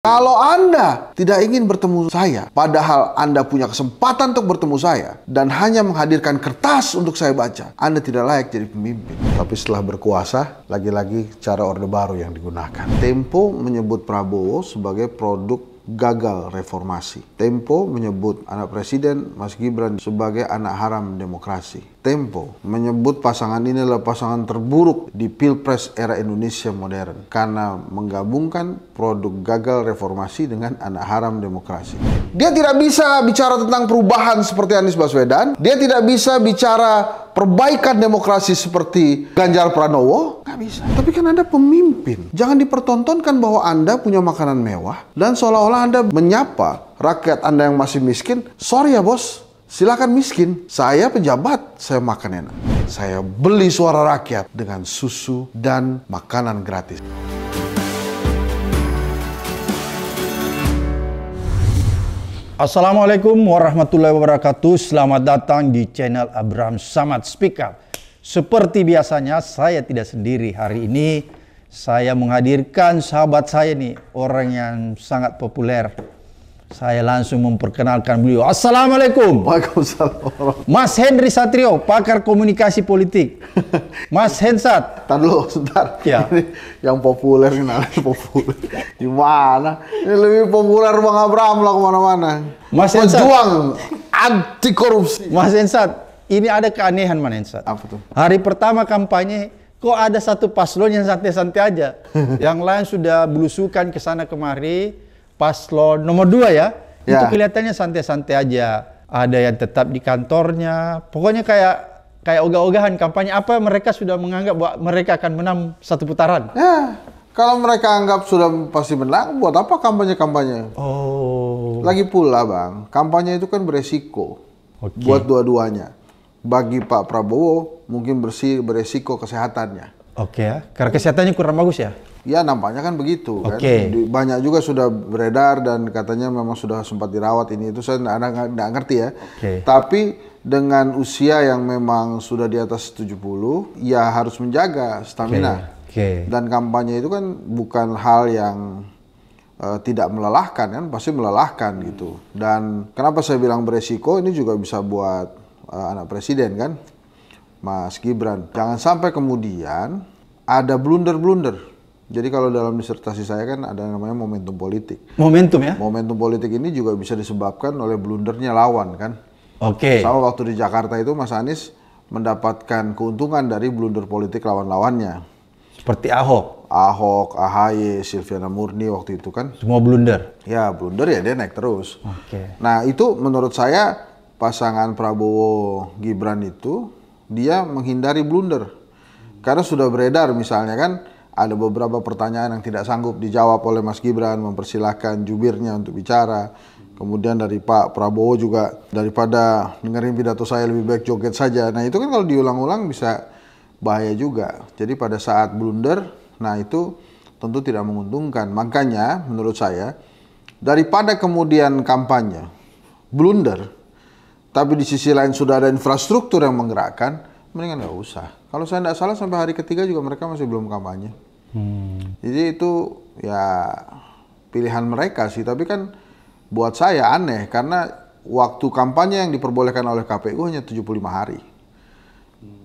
Kalau Anda tidak ingin bertemu saya, padahal Anda punya kesempatan untuk bertemu saya, dan hanya menghadirkan kertas untuk saya baca, Anda tidak layak jadi pemimpin. Tapi setelah berkuasa, lagi-lagi cara Orde Baru yang digunakan. Tempo menyebut Prabowo sebagai produk gagal reformasi. Tempo menyebut anak presiden Mas Gibran sebagai anak haram demokrasi. Tempo menyebut pasangan ini adalah pasangan terburuk di Pilpres era Indonesia modern karena menggabungkan produk gagal reformasi dengan anak haram demokrasi. Dia tidak bisa bicara tentang perubahan seperti Anies Baswedan, dia tidak bisa bicara perbaikan demokrasi seperti Ganjar Pranowo, nggak bisa. Tapi kan Anda pemimpin, jangan dipertontonkan bahwa Anda punya makanan mewah dan seolah-olah Anda menyapa rakyat Anda yang masih miskin, sorry ya bos, Silakan miskin, saya pejabat, saya makan enak. Saya beli suara rakyat dengan susu dan makanan gratis. Assalamualaikum warahmatullahi wabarakatuh. Selamat datang di channel Abraham Samad Speak Up. Seperti biasanya, saya tidak sendiri hari ini. Saya menghadirkan sahabat saya nih, orang yang sangat populer saya langsung memperkenalkan beliau. Assalamualaikum. Waalaikumsalam. Mas Henry Satrio, pakar komunikasi politik. Mas Hensat. Tadi dulu, sebentar. Ya. Ini yang populer ini nah, populer. Di mana? Ini lebih populer Bang Abraham lah kemana-mana. Mas Hensat. Pejuang anti korupsi. Mas Hensat, ini ada keanehan Mas Hensat. Apa tuh? Hari pertama kampanye kok ada satu paslon yang santai-santai aja. yang lain sudah belusukan ke sana kemari paslon nomor dua ya, ya. itu kelihatannya santai-santai aja. Ada yang tetap di kantornya, pokoknya kayak kayak ogah-ogahan kampanye. Apa mereka sudah menganggap bahwa mereka akan menang satu putaran? Ya, kalau mereka anggap sudah pasti menang, buat apa kampanye-kampanye? Oh. Lagi pula bang, kampanye itu kan beresiko okay. buat dua-duanya. Bagi Pak Prabowo mungkin bersih beresiko kesehatannya. Oke okay, ya, karena kesehatannya kurang bagus ya. Ya nampaknya kan begitu okay. kan. Banyak juga sudah beredar dan katanya memang sudah sempat dirawat ini itu saya nggak ngerti ya. Okay. Tapi dengan usia yang memang sudah di atas 70 ya harus menjaga stamina. Okay. Okay. Dan kampanye itu kan bukan hal yang eh, tidak melelahkan kan, pasti melelahkan gitu. Dan kenapa saya bilang beresiko ini juga bisa buat uh, anak presiden kan. Mas Gibran, jangan sampai kemudian ada blunder-blunder jadi kalau dalam disertasi saya kan ada namanya momentum politik. Momentum ya? Momentum politik ini juga bisa disebabkan oleh blundernya lawan kan. Oke. Okay. Sama waktu di Jakarta itu Mas Anies mendapatkan keuntungan dari blunder politik lawan-lawannya. Seperti Ahok. Ahok, AHY, Silviana Murni waktu itu kan. Semua blunder. Ya blunder ya dia naik terus. Oke. Okay. Nah itu menurut saya pasangan Prabowo Gibran itu dia menghindari blunder. Karena sudah beredar misalnya kan ada beberapa pertanyaan yang tidak sanggup dijawab oleh Mas Gibran, mempersilahkan jubirnya untuk bicara. Kemudian dari Pak Prabowo juga daripada dengerin pidato saya lebih baik joget saja. Nah itu kan kalau diulang-ulang bisa bahaya juga. Jadi pada saat blunder, nah itu tentu tidak menguntungkan. Makanya menurut saya daripada kemudian kampanye blunder, tapi di sisi lain sudah ada infrastruktur yang menggerakkan, mendingan nggak usah. Kalau saya tidak salah sampai hari ketiga juga mereka masih belum kampanye. Hmm. Jadi itu ya pilihan mereka sih, tapi kan buat saya aneh karena waktu kampanye yang diperbolehkan oleh KPU hanya 75 hari.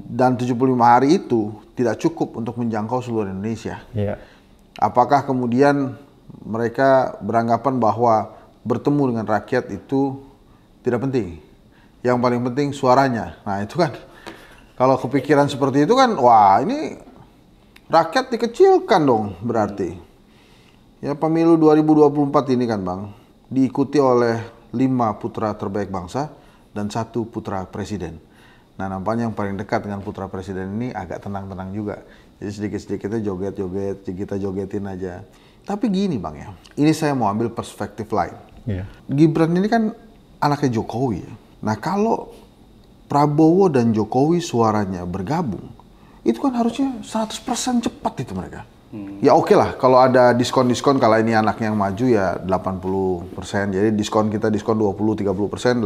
Dan 75 hari itu tidak cukup untuk menjangkau seluruh Indonesia. Yeah. Apakah kemudian mereka beranggapan bahwa bertemu dengan rakyat itu tidak penting? Yang paling penting suaranya. Nah, itu kan kalau kepikiran seperti itu kan wah ini rakyat dikecilkan dong berarti. Ya pemilu 2024 ini kan Bang, diikuti oleh lima putra terbaik bangsa dan satu putra presiden. Nah nampaknya yang paling dekat dengan putra presiden ini agak tenang-tenang juga. Jadi sedikit-sedikitnya joget-joget, kita jogetin aja. Tapi gini Bang ya, ini saya mau ambil perspektif lain. Yeah. Gibran ini kan anaknya Jokowi. Ya. Nah kalau Prabowo dan Jokowi suaranya bergabung, itu kan harusnya 100% cepat itu mereka. Hmm. Ya oke okay lah, kalau ada diskon-diskon kalau ini anaknya yang maju ya 80%. Jadi diskon kita diskon 20, 30%, 80%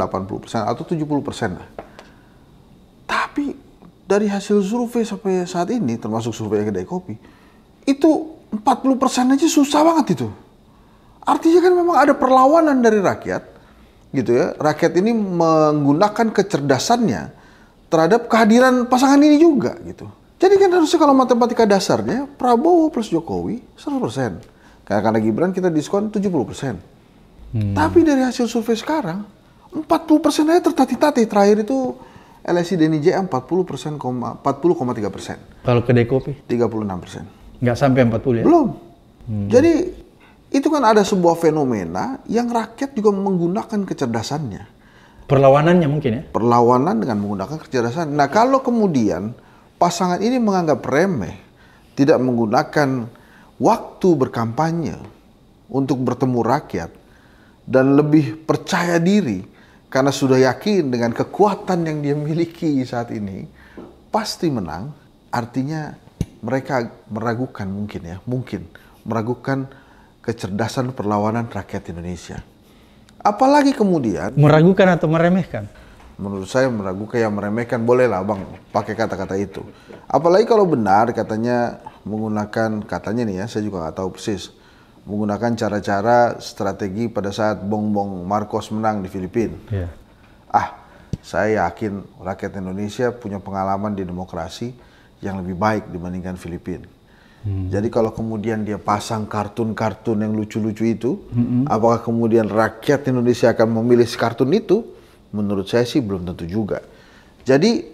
atau 70% lah. Tapi dari hasil survei sampai saat ini termasuk survei kedai kopi itu 40% aja susah banget itu. Artinya kan memang ada perlawanan dari rakyat gitu ya. Rakyat ini menggunakan kecerdasannya terhadap kehadiran pasangan ini juga gitu. Jadi kan harusnya kalau matematika dasarnya Prabowo plus Jokowi 100%. Karena Gibran kita diskon 70%. Hmm. Tapi dari hasil survei sekarang 40% aja tertati-tati. Terakhir itu LSI Deni tiga 40, kalau kedai kopi? 36%. Nggak sampai 40 ya? Belum. Hmm. Jadi itu kan ada sebuah fenomena yang rakyat juga menggunakan kecerdasannya. Perlawanannya mungkin ya? Perlawanan dengan menggunakan kecerdasan. Nah kalau kemudian pasangan ini menganggap remeh tidak menggunakan waktu berkampanye untuk bertemu rakyat dan lebih percaya diri karena sudah yakin dengan kekuatan yang dia miliki saat ini pasti menang artinya mereka meragukan mungkin ya mungkin meragukan kecerdasan perlawanan rakyat Indonesia apalagi kemudian meragukan atau meremehkan menurut saya meragukan yang meremehkan bolehlah bang pakai kata-kata itu apalagi kalau benar katanya menggunakan katanya nih ya saya juga nggak tahu persis menggunakan cara-cara strategi pada saat bong-bong Marcos menang di Filipina yeah. ah saya yakin rakyat Indonesia punya pengalaman di demokrasi yang lebih baik dibandingkan Filipina Hmm. Jadi kalau kemudian dia pasang kartun-kartun yang lucu-lucu itu, hmm. apakah kemudian rakyat Indonesia akan memilih kartun itu? Menurut saya sih belum tentu juga. Jadi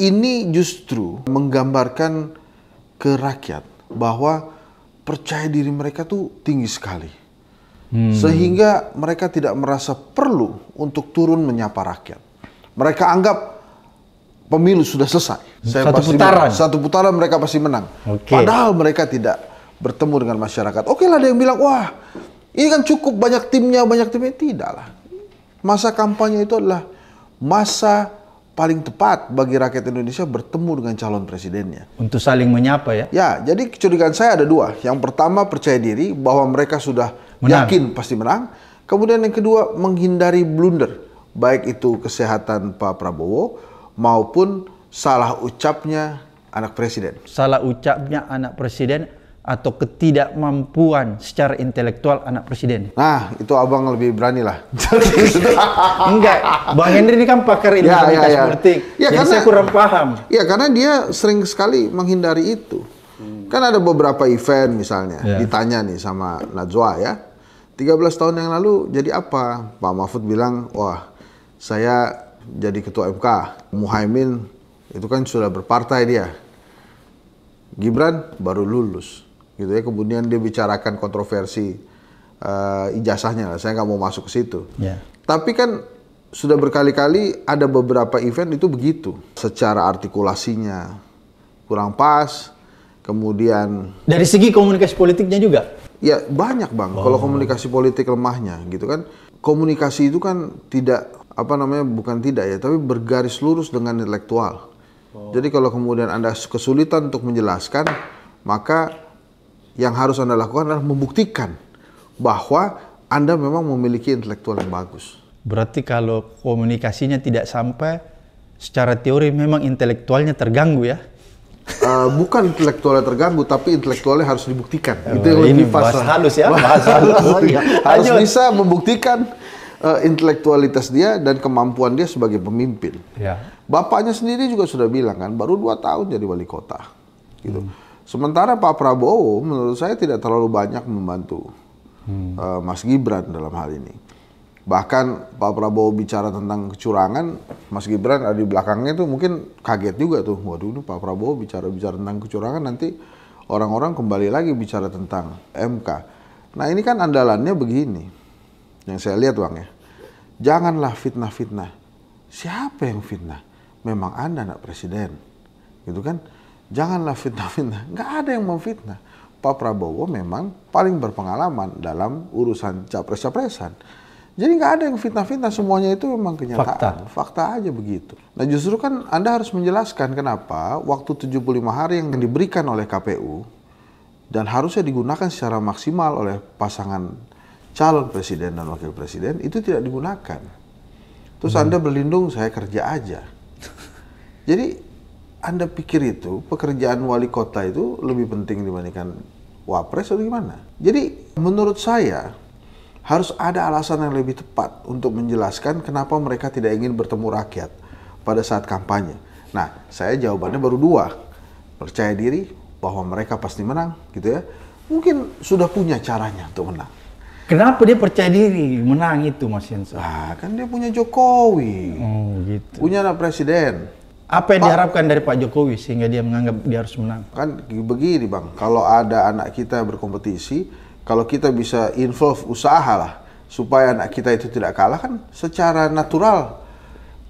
ini justru menggambarkan ke rakyat bahwa percaya diri mereka tuh tinggi sekali. Hmm. Sehingga mereka tidak merasa perlu untuk turun menyapa rakyat. Mereka anggap pemilu sudah selesai. Saya satu pasti putaran. Menang. Satu putaran mereka pasti menang. Okay. Padahal mereka tidak bertemu dengan masyarakat. Oke okay lah ada yang bilang, wah ini kan cukup banyak timnya, banyak timnya. Tidak lah. Masa kampanye itu adalah masa paling tepat bagi rakyat Indonesia bertemu dengan calon presidennya. Untuk saling menyapa ya? Ya, jadi kecurigaan saya ada dua. Yang pertama percaya diri bahwa mereka sudah menang. yakin pasti menang. Kemudian yang kedua menghindari blunder. Baik itu kesehatan Pak Prabowo maupun salah ucapnya anak presiden. Salah ucapnya anak presiden atau ketidakmampuan secara intelektual anak presiden. Nah, itu abang lebih berani lah. Enggak, Bang Henry ini kan pakar ya, ilmu ya, ya, ya. politik. Ya, jadi karena, saya kurang paham. Ya, karena dia sering sekali menghindari itu. Hmm. Kan ada beberapa event misalnya, ya. ditanya nih sama Najwa ya. 13 tahun yang lalu jadi apa? Pak Mahfud bilang, wah saya jadi ketua MK. Muhaimin itu kan sudah berpartai dia. Gibran baru lulus gitu ya kemudian dia bicarakan kontroversi uh, ijazahnya saya nggak mau masuk ke situ yeah. tapi kan sudah berkali-kali ada beberapa event itu begitu secara artikulasinya kurang pas kemudian dari segi komunikasi politiknya juga ya banyak bang oh. kalau komunikasi politik lemahnya gitu kan komunikasi itu kan tidak apa namanya bukan tidak ya tapi bergaris lurus dengan intelektual oh. jadi kalau kemudian anda kesulitan untuk menjelaskan maka yang harus Anda lakukan adalah membuktikan bahwa Anda memang memiliki intelektual yang bagus. Berarti kalau komunikasinya tidak sampai, secara teori memang intelektualnya terganggu ya? Uh, bukan intelektualnya terganggu, tapi intelektualnya harus dibuktikan. Oh, Itu yang lebih bahasa halus ya, bahasa halus. ya. harus bisa membuktikan uh, intelektualitas dia dan kemampuan dia sebagai pemimpin. Ya. Bapaknya sendiri juga sudah bilang kan, baru dua tahun jadi wali kota. Gitu. Hmm Sementara Pak Prabowo menurut saya tidak terlalu banyak membantu hmm. uh, Mas Gibran dalam hal ini. Bahkan Pak Prabowo bicara tentang kecurangan, Mas Gibran ada di belakangnya itu mungkin kaget juga tuh. Waduh, ini Pak Prabowo bicara-bicara tentang kecurangan nanti orang-orang kembali lagi bicara tentang MK. Nah, ini kan andalannya begini. Yang saya lihat Bang ya. Janganlah fitnah-fitnah. Siapa yang fitnah? Memang Anda anak presiden. Gitu kan? Janganlah fitnah-fitnah. Nggak ada yang memfitnah. Pak Prabowo memang paling berpengalaman dalam urusan capres-capresan. Jadi nggak ada yang fitnah-fitnah, semuanya itu memang kenyataan. Fakta. Fakta aja begitu. Nah justru kan Anda harus menjelaskan kenapa waktu 75 hari yang diberikan oleh KPU dan harusnya digunakan secara maksimal oleh pasangan calon presiden dan wakil presiden itu tidak digunakan. Terus hmm. Anda berlindung, saya kerja aja. Jadi anda pikir itu pekerjaan wali kota itu lebih penting dibandingkan wapres atau gimana? Jadi menurut saya harus ada alasan yang lebih tepat untuk menjelaskan kenapa mereka tidak ingin bertemu rakyat pada saat kampanye. Nah, saya jawabannya baru dua. Percaya diri bahwa mereka pasti menang, gitu ya. Mungkin sudah punya caranya untuk menang. Kenapa dia percaya diri menang itu Mas Yansa? Ah, kan dia punya Jokowi. Oh, gitu. Punya anak presiden. Apa yang Pak, diharapkan dari Pak Jokowi sehingga dia menganggap dia harus menang? Kan begini Bang, kalau ada anak kita berkompetisi, kalau kita bisa involve usaha lah supaya anak kita itu tidak kalah kan secara natural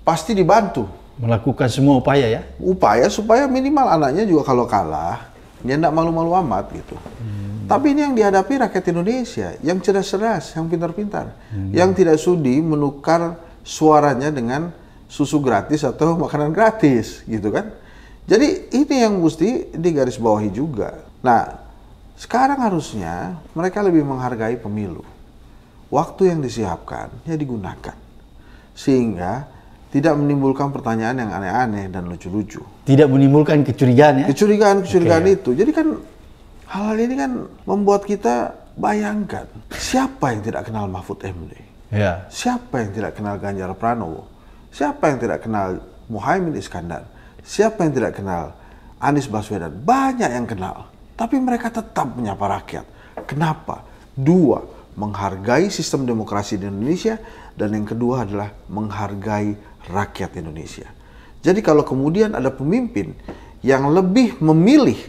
pasti dibantu. Melakukan semua upaya ya? Upaya supaya minimal anaknya juga kalau kalah dia tidak malu-malu amat gitu. Hmm. Tapi ini yang dihadapi rakyat Indonesia yang cerdas-cerdas, yang pintar-pintar, hmm. yang tidak sudi menukar suaranya dengan susu gratis atau makanan gratis gitu kan. Jadi ini yang mesti digarisbawahi juga. Nah, sekarang harusnya mereka lebih menghargai pemilu. Waktu yang disiapkan ya digunakan. Sehingga tidak menimbulkan pertanyaan yang aneh-aneh dan lucu-lucu. Tidak menimbulkan kecurigaan ya? Kecurigaan-kecurigaan okay. itu. Jadi kan hal-hal ini kan membuat kita bayangkan siapa yang tidak kenal Mahfud MD? Yeah. Siapa yang tidak kenal Ganjar Pranowo? Siapa yang tidak kenal Muhaimin Iskandar? Siapa yang tidak kenal Anies Baswedan? Banyak yang kenal. Tapi mereka tetap menyapa rakyat. Kenapa? Dua, menghargai sistem demokrasi di Indonesia. Dan yang kedua adalah menghargai rakyat Indonesia. Jadi kalau kemudian ada pemimpin yang lebih memilih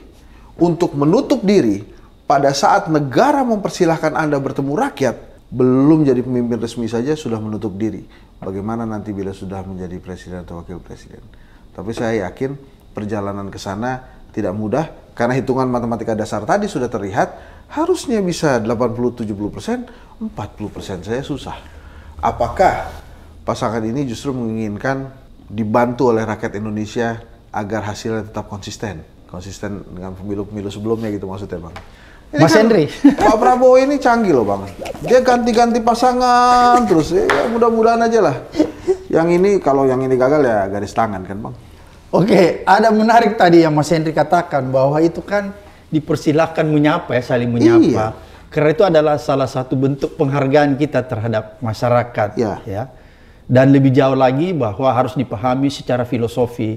untuk menutup diri pada saat negara mempersilahkan Anda bertemu rakyat, belum jadi pemimpin resmi saja sudah menutup diri. Bagaimana nanti bila sudah menjadi presiden atau wakil presiden? Tapi saya yakin perjalanan ke sana tidak mudah karena hitungan matematika dasar tadi sudah terlihat harusnya bisa 80-70 persen, 40 persen saya susah. Apakah pasangan ini justru menginginkan dibantu oleh rakyat Indonesia agar hasilnya tetap konsisten? Konsisten dengan pemilu-pemilu sebelumnya gitu maksudnya Bang ini Mas kan, Pak Prabowo ini canggih loh bang. Dia ganti-ganti pasangan terus. Ya, ya mudah-mudahan aja lah. Yang ini kalau yang ini gagal ya garis tangan kan bang. Oke, ada menarik tadi yang Mas Henry katakan bahwa itu kan dipersilahkan menyapa ya saling menyapa. Iya. Karena itu adalah salah satu bentuk penghargaan kita terhadap masyarakat. Ya. ya. Dan lebih jauh lagi bahwa harus dipahami secara filosofi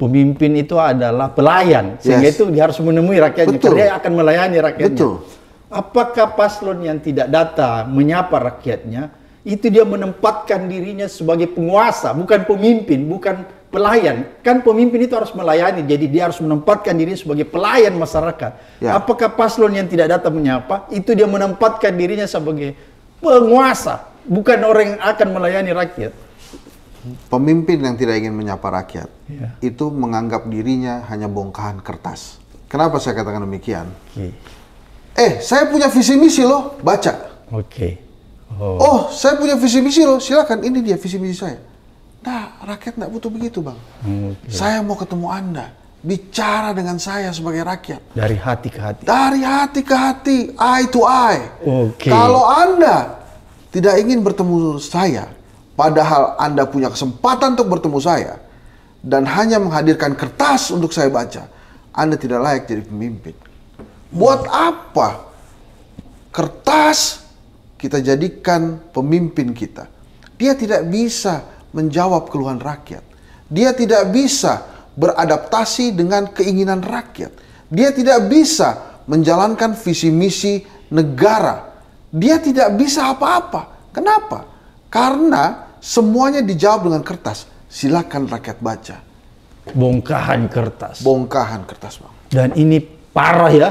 pemimpin itu adalah pelayan sehingga yes. itu dia harus menemui rakyatnya Betul. dia akan melayani rakyatnya. Betul. Apakah paslon yang tidak datang menyapa rakyatnya itu dia menempatkan dirinya sebagai penguasa, bukan pemimpin, bukan pelayan. Kan pemimpin itu harus melayani, jadi dia harus menempatkan diri sebagai pelayan masyarakat. Ya. Apakah paslon yang tidak datang menyapa itu dia menempatkan dirinya sebagai penguasa, bukan orang yang akan melayani rakyat? pemimpin yang tidak ingin menyapa rakyat yeah. itu menganggap dirinya hanya bongkahan kertas. Kenapa saya katakan demikian? Okay. Eh, saya punya visi misi loh, baca. Oke. Okay. Oh. oh, saya punya visi misi loh, silakan ini dia visi misi saya. Nah, rakyat nggak butuh begitu bang. Okay. Saya mau ketemu anda, bicara dengan saya sebagai rakyat. Dari hati ke hati. Dari hati ke hati, eye to eye. Oke. Okay. Kalau anda tidak ingin bertemu saya, Padahal Anda punya kesempatan untuk bertemu saya dan hanya menghadirkan kertas untuk saya baca. Anda tidak layak jadi pemimpin. Buat apa kertas kita jadikan pemimpin kita? Dia tidak bisa menjawab keluhan rakyat. Dia tidak bisa beradaptasi dengan keinginan rakyat. Dia tidak bisa menjalankan visi misi negara. Dia tidak bisa apa-apa. Kenapa? Karena semuanya dijawab dengan kertas. Silakan rakyat baca. Bongkahan kertas. Bongkahan kertas, Bang. Dan ini parah ya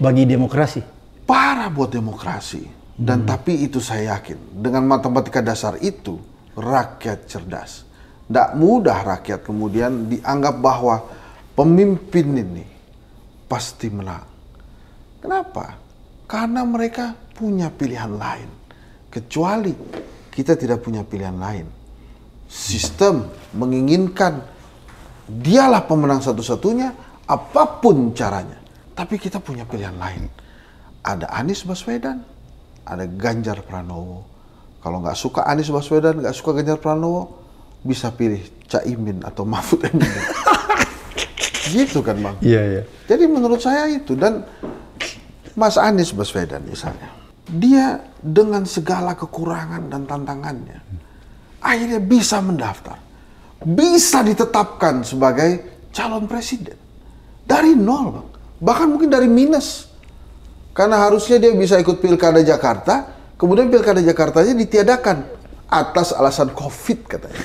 bagi demokrasi. Parah buat demokrasi. Dan hmm. tapi itu saya yakin, dengan matematika dasar itu, rakyat cerdas. Tidak mudah rakyat kemudian dianggap bahwa pemimpin ini pasti menang. Kenapa? Karena mereka punya pilihan lain. Kecuali kita tidak punya pilihan lain. Sistem menginginkan dialah pemenang satu-satunya apapun caranya. Tapi kita punya pilihan lain. Ada Anies Baswedan, ada Ganjar Pranowo. Kalau nggak suka Anies Baswedan, nggak suka Ganjar Pranowo, bisa pilih Caimin atau Mahfud MD. gitu kan bang? Iya, iya. Jadi menurut saya itu dan Mas Anies Baswedan misalnya dia dengan segala kekurangan dan tantangannya akhirnya bisa mendaftar, bisa ditetapkan sebagai calon presiden dari nol, bang. bahkan mungkin dari minus. Karena harusnya dia bisa ikut pilkada Jakarta, kemudian pilkada Jakarta nya ditiadakan atas alasan COVID katanya.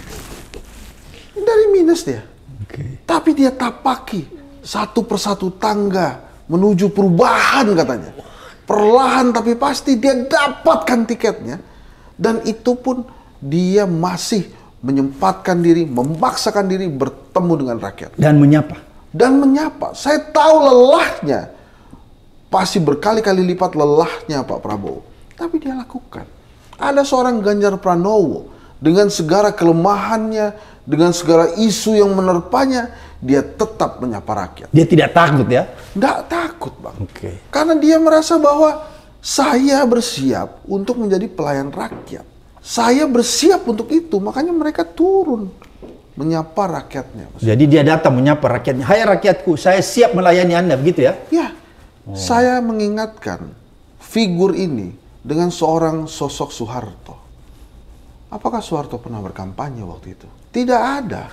Dari minus dia. Okay. Tapi dia tapaki satu persatu tangga menuju perubahan katanya Perlahan tapi pasti dia dapatkan tiketnya. Dan itu pun dia masih menyempatkan diri, memaksakan diri bertemu dengan rakyat. Dan menyapa. Dan menyapa. Saya tahu lelahnya. Pasti berkali-kali lipat lelahnya Pak Prabowo. Tapi dia lakukan. Ada seorang Ganjar Pranowo dengan segala kelemahannya, dengan segala isu yang menerpanya, dia tetap menyapa rakyat. Dia tidak takut ya? Tidak takut bang. Oke. Okay. Karena dia merasa bahwa saya bersiap untuk menjadi pelayan rakyat. Saya bersiap untuk itu, makanya mereka turun menyapa rakyatnya. Maksudnya. Jadi dia datang menyapa rakyatnya. Hai rakyatku, saya siap melayani Anda, begitu ya? Ya. Hmm. Saya mengingatkan figur ini dengan seorang sosok Soeharto. Apakah Soeharto pernah berkampanye waktu itu? Tidak ada.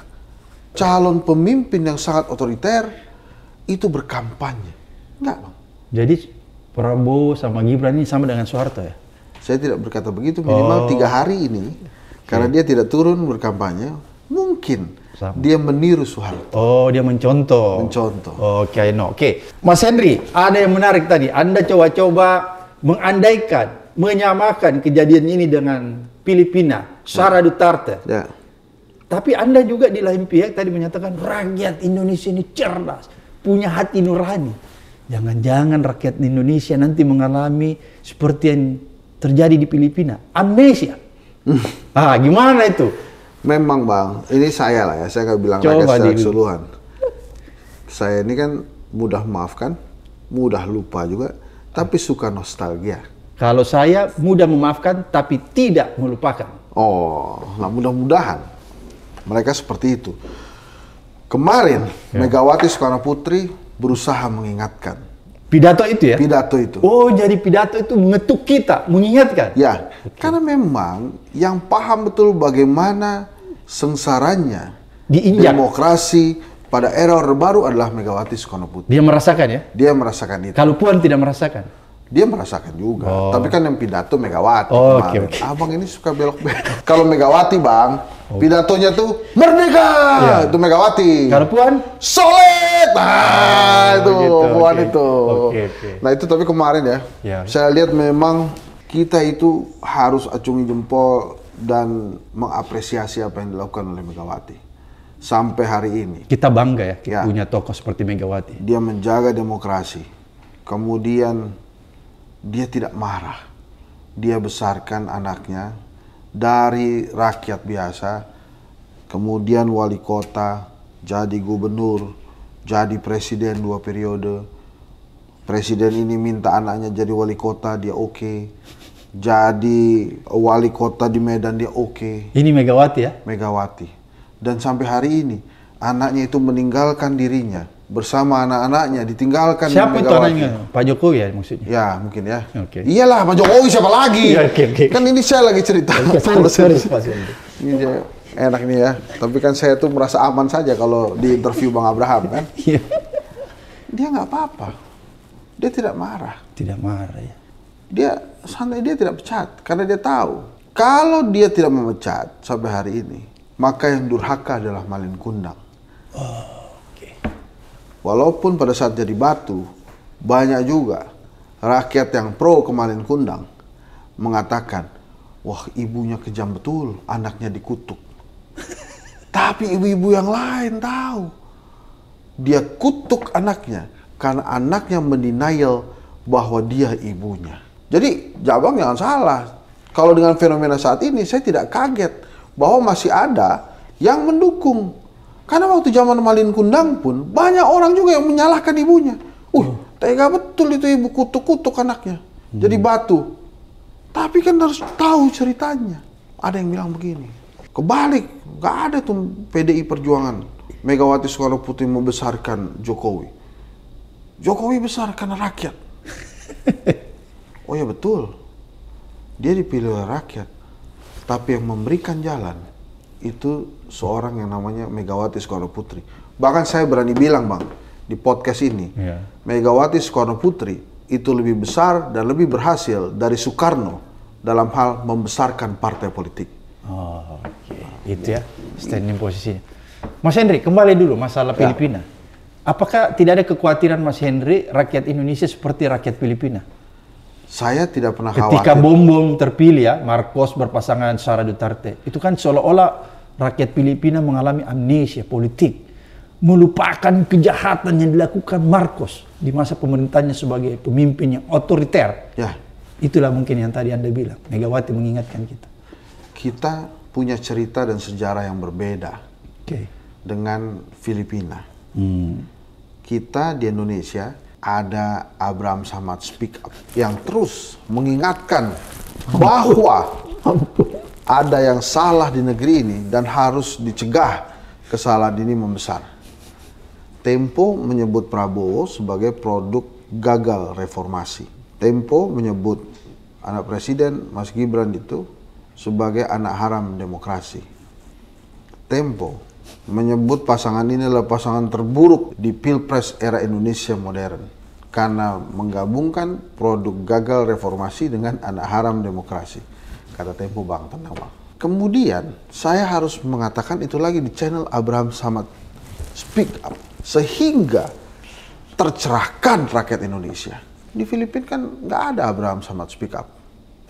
Calon pemimpin yang sangat otoriter itu berkampanye. Enggak, Bang. Jadi Prabowo sama Gibran ini sama dengan Soeharto ya? Saya tidak berkata begitu. Minimal oh. tiga hari ini, okay. karena dia tidak turun berkampanye, mungkin sama. dia meniru Soeharto. Oh, dia mencontoh. Mencontoh. Oke, okay, no. Oke. Okay. Mas Henry, ada yang menarik tadi. Anda coba-coba mengandaikan menyamakan kejadian ini dengan Filipina, Sara ya. Duterte. Ya. Tapi Anda juga di lain pihak tadi menyatakan rakyat Indonesia ini cerdas, punya hati nurani. Jangan-jangan rakyat Indonesia nanti mengalami seperti yang terjadi di Filipina, amnesia. ah, gimana itu? Memang Bang, ini saya lah ya, saya nggak bilang Coba rakyat secara keseluruhan. Saya ini kan mudah maafkan, mudah lupa juga, tapi suka nostalgia. Kalau saya mudah memaafkan tapi tidak melupakan. Oh, nah mudah-mudahan mereka seperti itu. Kemarin ya. Megawati Soekarno Putri berusaha mengingatkan. Pidato itu ya? Pidato itu. Oh, jadi pidato itu mengetuk kita, mengingatkan. Ya, okay. karena memang yang paham betul bagaimana sengsaranya diinjak demokrasi pada era orde baru adalah Megawati Soekarno Putri. Dia merasakan ya? Dia merasakan itu. Kalau Puan tidak merasakan dia merasakan juga. Oh. Tapi kan yang pidato Megawati oh, Okay, okay. Abang ini suka belok-belok. Kalau Megawati bang, oh. pidatonya tuh merdeka. Yeah. Itu Megawati. Kalau Puan? Solid. Ah, oh, itu gitu, Puan okay. itu. Okay, okay. Nah itu tapi kemarin ya. Yeah. Saya lihat memang kita itu harus acungi jempol dan mengapresiasi apa yang dilakukan oleh Megawati sampai hari ini. Kita bangga ya, ya. punya tokoh seperti Megawati. Dia menjaga demokrasi. Kemudian dia tidak marah. Dia besarkan anaknya dari rakyat biasa, kemudian wali kota, jadi gubernur, jadi presiden dua periode. Presiden ini minta anaknya jadi wali kota, dia oke. Okay. Jadi wali kota di Medan dia oke. Okay. Ini Megawati ya? Megawati. Dan sampai hari ini anaknya itu meninggalkan dirinya bersama anak-anaknya ditinggalkan siapa itu anaknya Pak Jokowi ya maksudnya ya mungkin ya okay. iyalah Pak Jokowi siapa lagi ya, okay, okay. kan ini saya lagi cerita okay, sorry, sorry, ini enak nih ya tapi kan saya tuh merasa aman saja kalau di interview Bang Abraham kan iya. dia nggak apa-apa dia tidak marah tidak marah ya dia santai dia tidak pecat karena dia tahu kalau dia tidak memecat sampai hari ini maka yang durhaka adalah Malin Kundang oh walaupun pada saat jadi batu, banyak juga rakyat yang pro kemarin kundang mengatakan, wah ibunya kejam betul, anaknya dikutuk. Tapi ibu-ibu yang lain tahu, dia kutuk anaknya karena anaknya mendenial bahwa dia ibunya. Jadi Jabang jangan salah, kalau dengan fenomena saat ini saya tidak kaget bahwa masih ada yang mendukung karena waktu zaman Malin Kundang pun banyak orang juga yang menyalahkan ibunya. Uh, tega betul itu ibu kutuk-kutuk anaknya. Hmm. Jadi batu. Tapi kan harus tahu ceritanya. Ada yang bilang begini. Kebalik, nggak ada tuh PDI Perjuangan. Megawati Soekarno Putri membesarkan Jokowi. Jokowi besar karena rakyat. oh ya betul. Dia dipilih oleh rakyat. Tapi yang memberikan jalan itu seorang yang namanya Megawati Soekarno Putri. Bahkan saya berani bilang bang di podcast ini, yeah. Megawati Soekarno Putri itu lebih besar dan lebih berhasil dari Soekarno dalam hal membesarkan partai politik. Oh, oke. Okay. Itu ya standing posisinya. Mas Henry, kembali dulu masalah ya. Filipina. Apakah tidak ada kekhawatiran Mas Henry rakyat Indonesia seperti rakyat Filipina? Saya tidak pernah Ketika khawatir. Ketika bom-bom terpilih ya, Marcos berpasangan Sara Duterte, itu kan seolah-olah rakyat Filipina mengalami amnesia politik, melupakan kejahatan yang dilakukan Marcos di masa pemerintahnya sebagai pemimpin yang otoriter. Ya. Itulah mungkin yang tadi Anda bilang, Megawati mengingatkan kita. Kita punya cerita dan sejarah yang berbeda okay. dengan Filipina. Hmm. Kita di Indonesia ada Abraham Samad Speak Up yang terus mengingatkan bahwa ada yang salah di negeri ini dan harus dicegah kesalahan ini membesar. Tempo menyebut Prabowo sebagai produk gagal reformasi. Tempo menyebut anak presiden Mas Gibran itu sebagai anak haram demokrasi. Tempo menyebut pasangan ini adalah pasangan terburuk di Pilpres era Indonesia modern karena menggabungkan produk gagal reformasi dengan anak haram demokrasi kata Tempo Bang tentang Bang. Kemudian saya harus mengatakan itu lagi di channel Abraham Samad Speak Up sehingga tercerahkan rakyat Indonesia. Di Filipina kan nggak ada Abraham Samad Speak Up.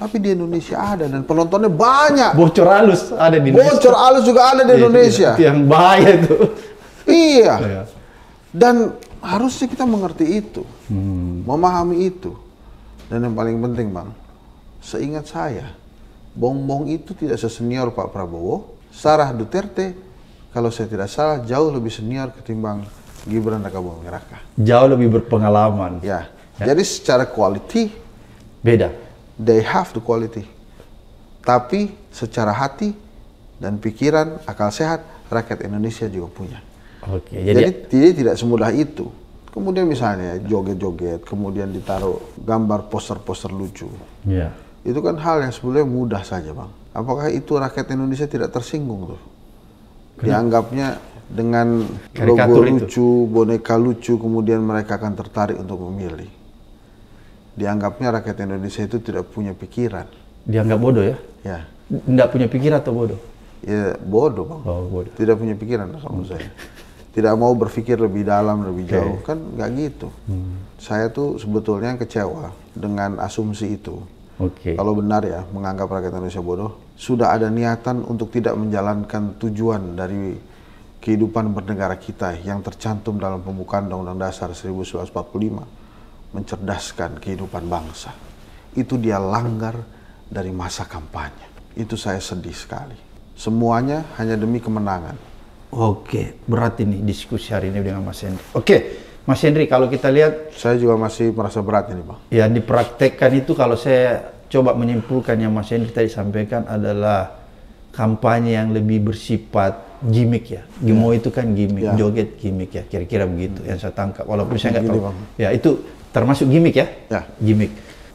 Tapi di Indonesia ada dan penontonnya banyak. Bocor halus ada di Indonesia. Bocor halus juga ada di iya, Indonesia. yang bahaya itu. Iya. iya. Dan harusnya kita mengerti itu. Hmm. Memahami itu. Dan yang paling penting Bang, seingat saya, Bongbong itu tidak sesenior Pak Prabowo. Sarah Duterte, kalau saya tidak salah, jauh lebih senior ketimbang Gibran Raka Buming Raka. Jauh lebih berpengalaman. Ya. ya. Jadi secara quality beda. They have the quality. Tapi secara hati dan pikiran, akal sehat, rakyat Indonesia juga punya. Oke. Jadi, jadi tidak, tidak semudah itu. Kemudian misalnya joget-joget, kemudian ditaruh gambar poster-poster lucu. Iya. Yeah itu kan hal yang sebenarnya mudah saja bang. Apakah itu rakyat Indonesia tidak tersinggung tuh? Dianggapnya dengan logo lucu, boneka lucu, kemudian mereka akan tertarik untuk memilih. Dianggapnya rakyat Indonesia itu tidak punya pikiran. Dianggap bodoh ya? Ya. Tidak punya pikiran atau bodoh? Ya bodoh bang. Oh, bodoh. Tidak punya pikiran kalau hmm. saya. Tidak mau berpikir lebih dalam, lebih okay. jauh kan nggak gitu. Hmm. Saya tuh sebetulnya kecewa dengan asumsi itu Okay. Kalau benar ya menganggap rakyat Indonesia bodoh, sudah ada niatan untuk tidak menjalankan tujuan dari kehidupan bernegara kita yang tercantum dalam pembukaan Undang-Undang Dasar 1945 mencerdaskan kehidupan bangsa. Itu dia langgar dari masa kampanye. Itu saya sedih sekali. Semuanya hanya demi kemenangan. Oke, berarti ini diskusi hari ini dengan Mas Hendy. Oke. Mas Hendri, kalau kita lihat... Saya juga masih merasa berat ini, Pak. Ya, dipraktekkan itu kalau saya coba menyimpulkan yang Mas Hendri tadi sampaikan adalah kampanye yang lebih bersifat gimmick ya. Gimo hmm. Ya. itu kan gimmick, ya. joget gimmick ya, kira-kira begitu hmm. yang saya tangkap. Walaupun saya nggak tahu. Ya, itu termasuk gimmick ya, ya. gimmick.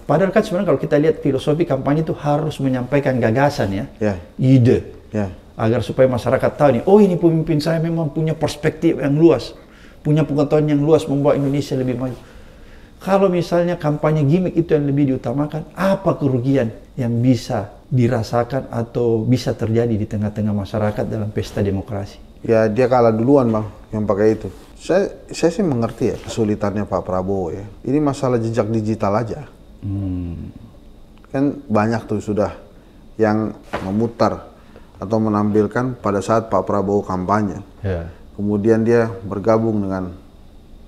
Padahal kan sebenarnya kalau kita lihat filosofi kampanye itu harus menyampaikan gagasan ya, ya. ide. Ya. Agar supaya masyarakat tahu nih, oh ini pemimpin saya memang punya perspektif yang luas punya pengetahuan yang luas membawa Indonesia lebih maju. Kalau misalnya kampanye gimmick itu yang lebih diutamakan, apa kerugian yang bisa dirasakan atau bisa terjadi di tengah-tengah masyarakat dalam pesta demokrasi? Ya dia kalah duluan bang yang pakai itu. Saya, saya sih mengerti ya kesulitannya Pak Prabowo ya. Ini masalah jejak digital aja. Hmm. Kan banyak tuh sudah yang memutar atau menampilkan pada saat Pak Prabowo kampanye. Yeah kemudian dia bergabung dengan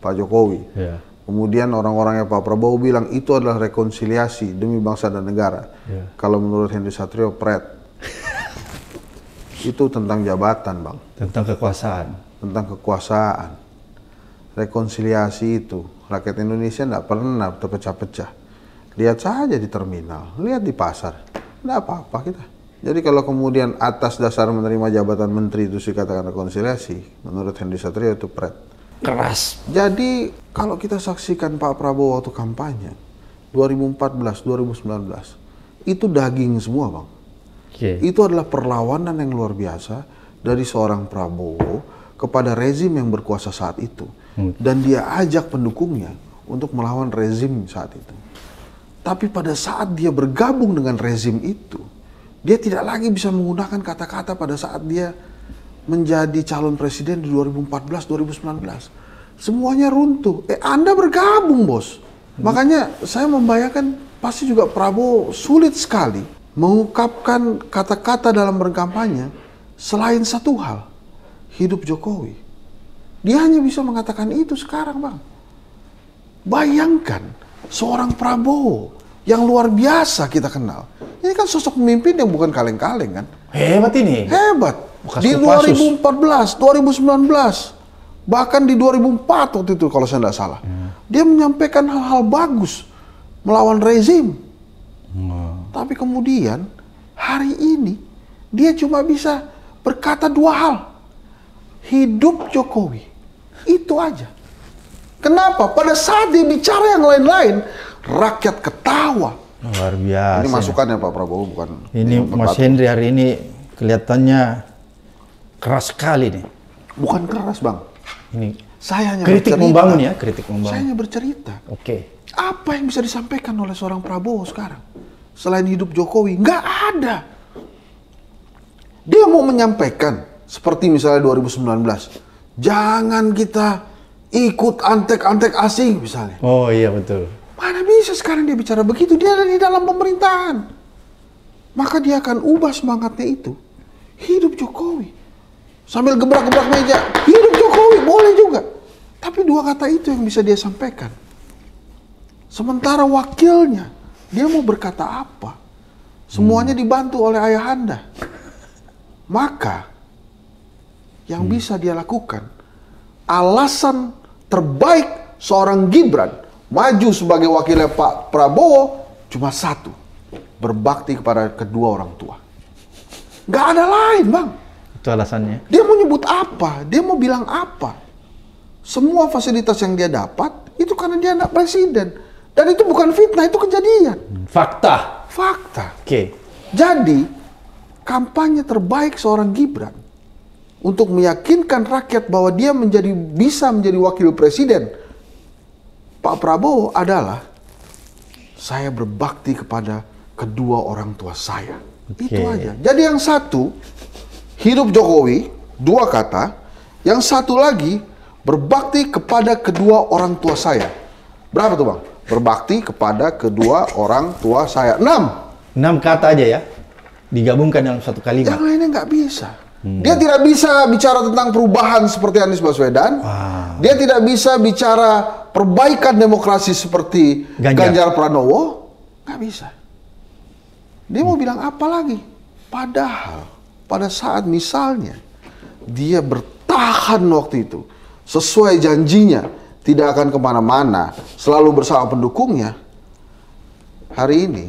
Pak Jokowi. Yeah. Kemudian orang-orangnya Pak Prabowo bilang itu adalah rekonsiliasi demi bangsa dan negara. Yeah. Kalau menurut Henry Satrio, pret. itu tentang jabatan, Bang. Tentang kekuasaan. Tentang kekuasaan. Rekonsiliasi itu rakyat Indonesia tidak pernah terpecah-pecah. Lihat saja di terminal, lihat di pasar, tidak apa-apa kita jadi kalau kemudian atas dasar menerima jabatan menteri itu sih katakan rekonsiliasi, menurut Hendy Satrio itu pret. Keras. Jadi kalau kita saksikan Pak Prabowo waktu kampanye 2014, 2019, itu daging semua bang. Okay. Itu adalah perlawanan yang luar biasa dari seorang Prabowo kepada rezim yang berkuasa saat itu. Hmm. Dan dia ajak pendukungnya untuk melawan rezim saat itu. Tapi pada saat dia bergabung dengan rezim itu, dia tidak lagi bisa menggunakan kata-kata pada saat dia menjadi calon presiden di 2014-2019. Semuanya runtuh. Eh, Anda bergabung, Bos. Hmm. Makanya saya membayangkan pasti juga Prabowo sulit sekali mengungkapkan kata-kata dalam berkampanye selain satu hal, hidup Jokowi. Dia hanya bisa mengatakan itu sekarang, Bang. Bayangkan seorang Prabowo yang luar biasa kita kenal ini kan sosok pemimpin yang bukan kaleng-kaleng kan. Hebat ini. Hebat. Bukan di 2014, 2019, bahkan di 2004 waktu itu kalau saya tidak salah. Hmm. Dia menyampaikan hal-hal bagus melawan rezim. Hmm. Tapi kemudian hari ini dia cuma bisa berkata dua hal. Hidup Jokowi. Itu aja. Kenapa? Pada saat dia bicara yang lain-lain, rakyat ketawa Luar biasa. Ini ya. masukan ya Pak Prabowo bukan. Ini Mas Hendri hari ini kelihatannya keras sekali nih. Bukan keras bang. Ini saya hanya kritik bercerita. membangun ya, kritik membangun. Saya hanya bercerita. Oke. Okay. Apa yang bisa disampaikan oleh seorang Prabowo sekarang? Selain hidup Jokowi, nggak ada. Dia mau menyampaikan seperti misalnya 2019, jangan kita ikut antek-antek asing misalnya. Oh iya betul. Mana bisa sekarang dia bicara begitu? Dia ada di dalam pemerintahan. Maka dia akan ubah semangatnya itu. Hidup Jokowi. Sambil gebrak-gebrak meja. Hidup Jokowi, boleh juga. Tapi dua kata itu yang bisa dia sampaikan. Sementara wakilnya, dia mau berkata apa? Semuanya hmm. dibantu oleh ayahanda. Maka, yang hmm. bisa dia lakukan, alasan terbaik seorang Gibran maju sebagai wakilnya Pak Prabowo cuma satu, berbakti kepada kedua orang tua. Gak ada lain bang. Itu alasannya. Dia mau nyebut apa? Dia mau bilang apa? Semua fasilitas yang dia dapat itu karena dia anak presiden. Dan itu bukan fitnah, itu kejadian. Fakta. Fakta. Oke. Okay. Jadi kampanye terbaik seorang Gibran untuk meyakinkan rakyat bahwa dia menjadi bisa menjadi wakil presiden Pak Prabowo adalah saya berbakti kepada kedua orang tua saya. Okay. Itu aja. Jadi yang satu hidup Jokowi dua kata, yang satu lagi berbakti kepada kedua orang tua saya. Berapa tuh bang? Berbakti kepada kedua orang tua saya. Enam. Enam kata aja ya. Digabungkan dalam satu kalimat. Yang lainnya nggak bisa. Hmm. Dia tidak bisa bicara tentang perubahan seperti Anies Baswedan. Wow. Dia tidak bisa bicara perbaikan demokrasi seperti Ganjar, Ganjar Pranowo. Nggak bisa. Dia hmm. mau bilang apa lagi? Padahal pada saat misalnya dia bertahan waktu itu sesuai janjinya tidak akan kemana-mana selalu bersama pendukungnya hari ini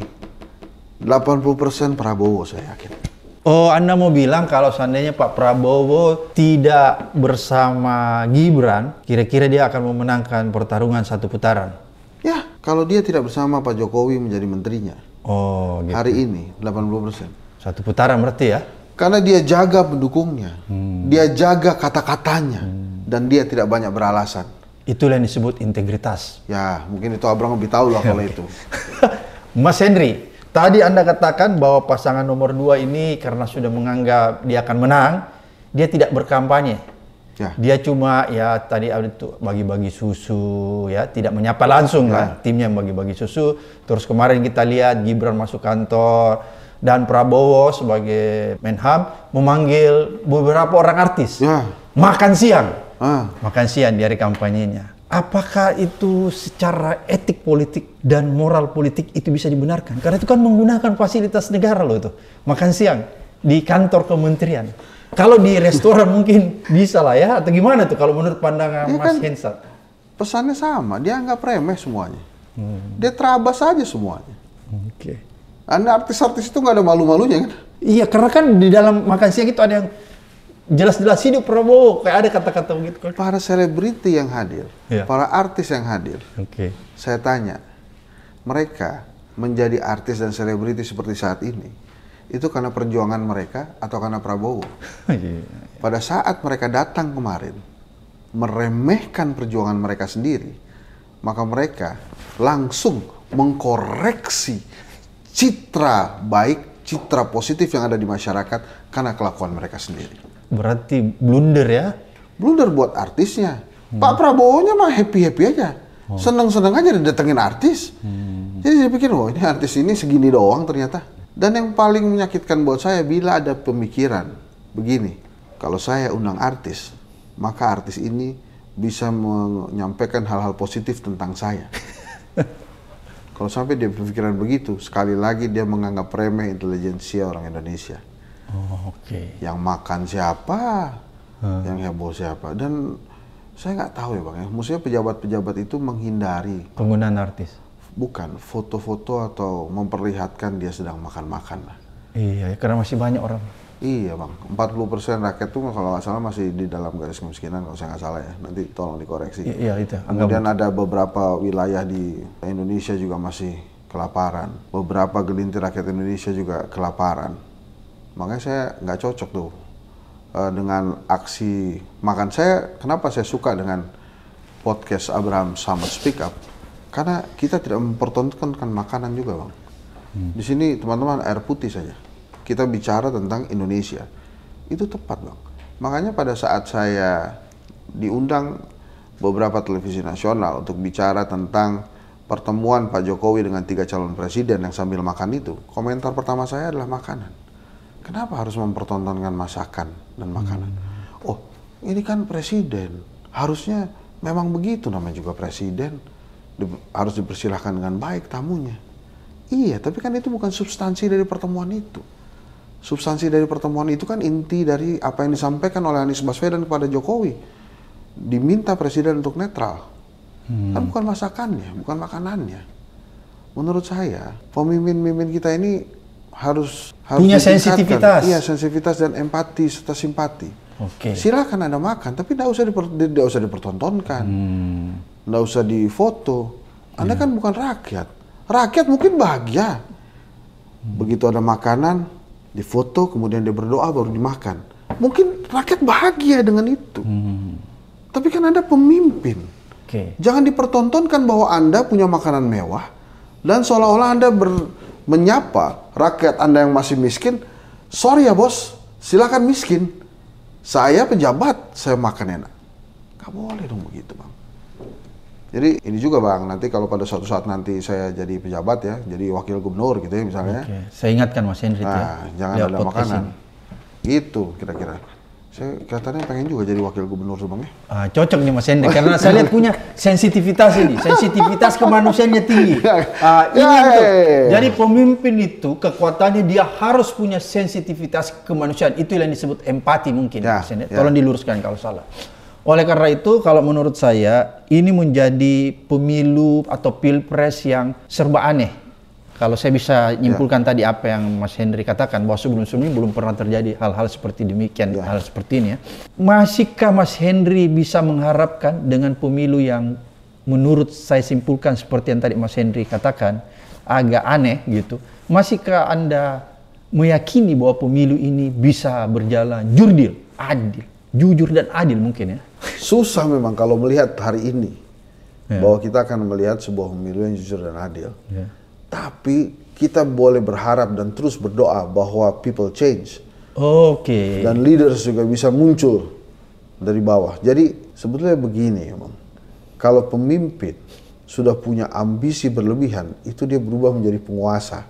80% Prabowo saya yakin. Oh, Anda mau bilang kalau seandainya Pak Prabowo tidak bersama Gibran, kira-kira dia akan memenangkan pertarungan satu putaran? Ya, kalau dia tidak bersama Pak Jokowi menjadi menterinya. Oh, gitu. Hari ini 80%. persen. Satu putaran berarti ya? Karena dia jaga pendukungnya. Hmm. Dia jaga kata-katanya hmm. dan dia tidak banyak beralasan. Itulah yang disebut integritas. Ya, mungkin itu Abang lebih tahu lah kalau itu. Mas Henry. Tadi Anda katakan bahwa pasangan nomor dua ini karena sudah menganggap dia akan menang, dia tidak berkampanye. Ya. Dia cuma ya tadi bagi-bagi susu ya, tidak menyapa langsung ya. lah timnya yang bagi-bagi susu. Terus kemarin kita lihat Gibran masuk kantor dan Prabowo sebagai Menham memanggil beberapa orang artis ya. makan siang. Ah. Makan siang di hari kampanyenya apakah itu secara etik politik dan moral politik itu bisa dibenarkan? Karena itu kan menggunakan fasilitas negara loh itu. Makan siang di kantor kementerian. Kalau di restoran mungkin bisa lah ya atau gimana tuh kalau menurut pandangan ya Mas kan Hensat? Pesannya sama, dia nggak remeh semuanya. Hmm. Dia terabas aja semuanya. Oke. Okay. Anda artis-artis itu nggak ada malu-malunya kan? Iya, karena kan di dalam makan siang itu ada yang jelas-jelas hidup Prabowo kayak ada kata-kata begitu kan. para selebriti yang hadir yeah. para artis yang hadir okay. saya tanya mereka menjadi artis dan selebriti seperti saat ini itu karena perjuangan mereka atau karena Prabowo iya, iya. pada saat mereka datang kemarin meremehkan perjuangan mereka sendiri maka mereka langsung mengkoreksi citra baik citra positif yang ada di masyarakat karena kelakuan mereka sendiri Berarti blunder ya? Blunder buat artisnya. Hmm. Pak Prabowo-nya mah happy-happy aja. Oh. Seneng-seneng aja didatengin artis. Hmm. Jadi saya pikir, wah ini artis ini segini doang ternyata. Dan yang paling menyakitkan buat saya bila ada pemikiran begini, kalau saya undang artis, maka artis ini bisa menyampaikan hal-hal positif tentang saya. kalau sampai dia berpikiran begitu, sekali lagi dia menganggap remeh intelijensia orang Indonesia. Oh, Oke. Okay. Yang makan siapa, hmm. yang heboh siapa, dan saya nggak tahu ya bang ya. Maksudnya pejabat-pejabat itu menghindari penggunaan artis. Bukan foto-foto atau memperlihatkan dia sedang makan-makan lah. Iya, ya, karena masih banyak orang. Iya bang, 40 persen rakyat tuh kalau nggak salah masih di dalam garis kemiskinan kalau saya nggak salah ya. Nanti tolong dikoreksi. I iya itu. Kemudian ada beberapa wilayah di Indonesia juga masih kelaparan. Beberapa gelintir rakyat Indonesia juga kelaparan makanya saya nggak cocok tuh eh, dengan aksi makan saya kenapa saya suka dengan podcast Abraham sama Speak Up karena kita tidak mempertontonkan kan makanan juga bang hmm. di sini teman-teman air putih saja kita bicara tentang Indonesia itu tepat bang makanya pada saat saya diundang beberapa televisi nasional untuk bicara tentang pertemuan Pak Jokowi dengan tiga calon presiden yang sambil makan itu komentar pertama saya adalah makanan Kenapa harus mempertontonkan masakan dan makanan? Hmm. Oh, ini kan presiden. Harusnya memang begitu namanya juga presiden. Di, harus dipersilahkan dengan baik tamunya. Iya, tapi kan itu bukan substansi dari pertemuan itu. Substansi dari pertemuan itu kan inti dari apa yang disampaikan oleh Anies Baswedan kepada Jokowi. Diminta presiden untuk netral. Hmm. Kan bukan masakannya, bukan makanannya. Menurut saya, pemimpin-pemimpin kita ini harus, harus punya sensitivitas. Iya, sensitivitas dan empati serta simpati. Oke. Okay. Silakan Anda makan, tapi tidak usah diper, tidak usah dipertontonkan. Tidak hmm. usah difoto. Anda yeah. kan bukan rakyat. Rakyat mungkin bahagia. Hmm. Begitu ada makanan, difoto, kemudian dia berdoa baru dimakan. Mungkin rakyat bahagia dengan itu. Hmm. Tapi kan Anda pemimpin. Okay. Jangan dipertontonkan bahwa Anda punya makanan mewah dan seolah-olah Anda ber menyapa rakyat Anda yang masih miskin, sorry ya bos, silakan miskin. Saya pejabat, saya makan enak. Gak boleh dong begitu bang. Jadi ini juga bang, nanti kalau pada suatu saat nanti saya jadi pejabat ya, jadi wakil gubernur gitu ya misalnya. Oke. Saya ingatkan Mas Hendrik ya. nah, ya. Jangan ada makanan. itu Gitu kira-kira. Saya katanya pengen juga jadi wakil gubernur Subang ya. Ah, cocok nih Mas Hendrik karena saya lihat punya sensitivitas ini, sensitivitas kemanusiaannya tinggi. Uh, ini ya, ya, Jadi pemimpin itu kekuatannya dia harus punya sensitivitas kemanusiaan. Itu yang disebut empati mungkin. Ya, Mas Hendrik. Tolong diluruskan kalau salah. Oleh karena itu, kalau menurut saya, ini menjadi pemilu atau pilpres yang serba aneh kalau saya bisa ya. nyimpulkan ya. tadi apa yang Mas Henry katakan bahwa sebelum-sebelumnya belum pernah terjadi hal-hal seperti demikian, ya. hal seperti ini ya. Masihkah Mas Henry bisa mengharapkan dengan pemilu yang menurut saya simpulkan seperti yang tadi Mas Henry katakan agak aneh gitu. Masihkah Anda meyakini bahwa pemilu ini bisa berjalan jurdil, adil, jujur dan adil mungkin ya? Susah memang kalau melihat hari ini ya. bahwa kita akan melihat sebuah pemilu yang jujur dan adil. Ya tapi kita boleh berharap dan terus berdoa bahwa people change. Oke. Okay. Dan leaders juga bisa muncul dari bawah. Jadi sebetulnya begini, emang Kalau pemimpin sudah punya ambisi berlebihan, itu dia berubah menjadi penguasa.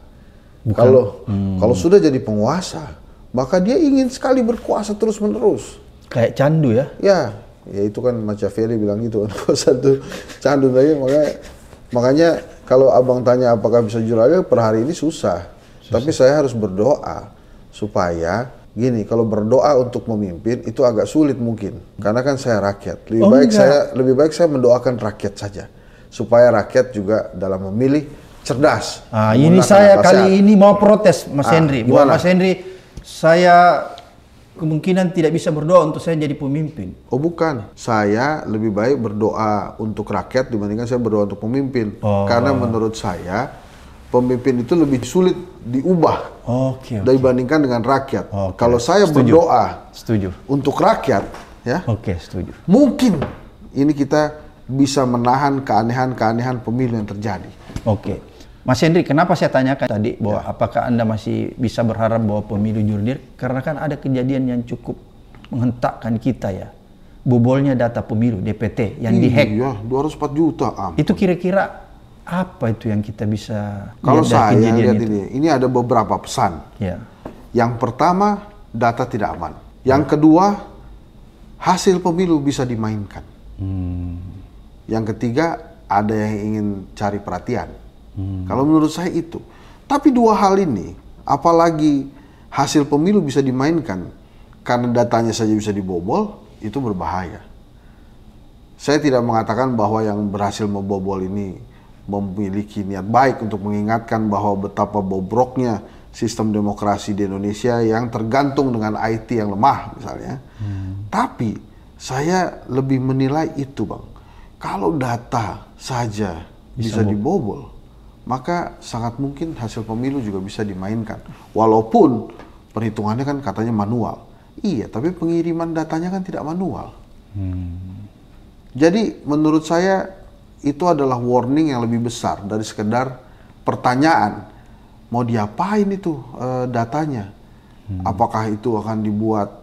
Bukan. Kalau hmm. kalau sudah jadi penguasa, maka dia ingin sekali berkuasa terus-menerus. Kayak candu ya? Ya, ya itu kan Machiavelli bilang gitu kan. itu. kan satu candu lagi makanya Makanya kalau abang tanya apakah bisa lagi per hari ini susah. susah. Tapi saya harus berdoa supaya gini kalau berdoa untuk memimpin itu agak sulit mungkin karena kan saya rakyat. Lebih oh, baik enggak. saya lebih baik saya mendoakan rakyat saja supaya rakyat juga dalam memilih cerdas. Ah, ini saya kali ini mau protes Mas ah, Henry. Buat Mas Henry, saya kemungkinan tidak bisa berdoa untuk saya jadi pemimpin. Oh bukan, saya lebih baik berdoa untuk rakyat dibandingkan saya berdoa untuk pemimpin. Oh. Karena menurut saya pemimpin itu lebih sulit diubah okay, okay. dibandingkan dengan rakyat. Okay. Kalau saya setuju. berdoa setuju. untuk rakyat, ya. Oke, okay, setuju. Mungkin ini kita bisa menahan keanehan-keanehan pemilu yang terjadi. Oke. Okay. Mas Hendri, kenapa saya tanyakan tadi bahwa ya. apakah Anda masih bisa berharap bahwa pemilu jurdil? Karena kan ada kejadian yang cukup menghentakkan kita ya. Bobolnya data pemilu DPT yang iya, dihack. Iya, 204 juta. Ampun. Itu kira-kira apa itu yang kita bisa Kalau saya lihat itu? ini, ini ada beberapa pesan. Ya. Yang pertama, data tidak aman. Ya. Yang ya. kedua, hasil pemilu bisa dimainkan. Hmm. Yang ketiga, ada yang ingin cari perhatian. Hmm. Kalau menurut saya itu. Tapi dua hal ini, apalagi hasil pemilu bisa dimainkan karena datanya saja bisa dibobol, itu berbahaya. Saya tidak mengatakan bahwa yang berhasil membobol ini memiliki niat baik untuk mengingatkan bahwa betapa bobroknya sistem demokrasi di Indonesia yang tergantung dengan IT yang lemah misalnya. Hmm. Tapi saya lebih menilai itu, Bang. Kalau data saja bisa, bisa dibobol, maka sangat mungkin hasil pemilu juga bisa dimainkan. Walaupun perhitungannya kan katanya manual. Iya, tapi pengiriman datanya kan tidak manual. Hmm. Jadi menurut saya itu adalah warning yang lebih besar dari sekedar pertanyaan mau diapain itu e, datanya. Hmm. Apakah itu akan dibuat